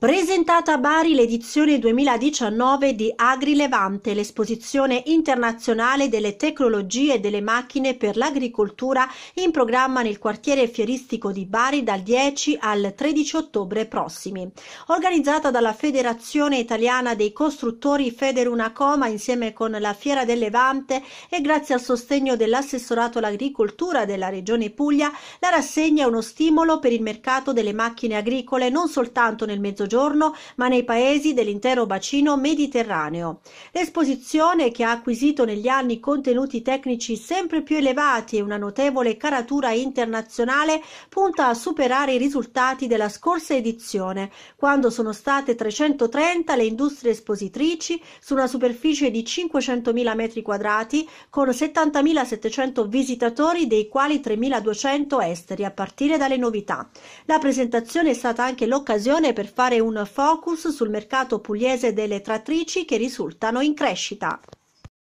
Presentata a Bari l'edizione 2019 di Agri Levante, l'esposizione internazionale delle tecnologie e delle macchine per l'agricoltura in programma nel quartiere fieristico di Bari dal 10 al 13 ottobre prossimi. Organizzata dalla Federazione Italiana dei Costruttori Federunacoma insieme con la Fiera del Levante e grazie al sostegno dell'assessorato all'agricoltura della Regione Puglia, la rassegna è uno stimolo per il mercato delle macchine agricole non soltanto nel Mezzogiorno Mezzogiorno, ma nei paesi dell'intero bacino mediterraneo. L'esposizione, che ha acquisito negli anni contenuti tecnici sempre più elevati e una notevole caratura internazionale, punta a superare i risultati della scorsa edizione, quando sono state 330 le industrie espositrici su una superficie di 500.000 m2 con 70.700 visitatori, dei quali 3.200 esteri, a partire dalle novità. La presentazione è stata anche l'occasione per fare un focus sul mercato pugliese delle trattrici che risultano in crescita.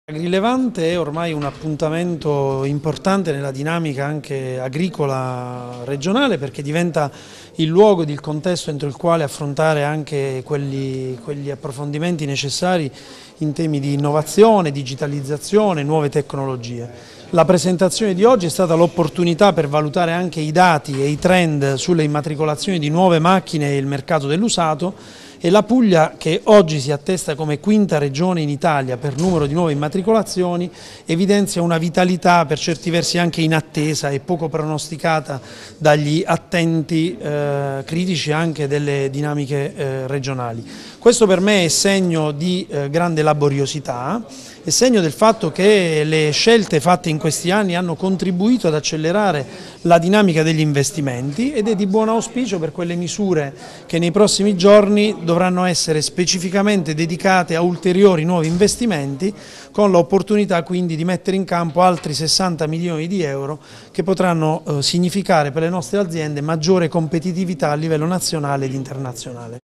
Agrilevante è ormai un appuntamento importante nella dinamica anche agricola regionale perché diventa il luogo ed il contesto entro il quale affrontare anche quelli, quegli approfondimenti necessari in temi di innovazione, digitalizzazione, nuove tecnologie. La presentazione di oggi è stata l'opportunità per valutare anche i dati e i trend sulle immatricolazioni di nuove macchine e il mercato dell'usato e la Puglia che oggi si attesta come quinta regione in Italia per numero di nuove immatricolazioni evidenzia una vitalità per certi versi anche inattesa e poco pronosticata dagli attenti eh, critici anche delle dinamiche eh, regionali. Questo per me è segno di eh, grande laboriosità è segno del fatto che le scelte fatte in questi anni hanno contribuito ad accelerare la dinamica degli investimenti ed è di buon auspicio per quelle misure che nei prossimi giorni dovranno essere specificamente dedicate a ulteriori nuovi investimenti con l'opportunità quindi di mettere in campo altri 60 milioni di euro che potranno eh, significare per le nostre aziende maggiore competitività a livello nazionale ed internazionale.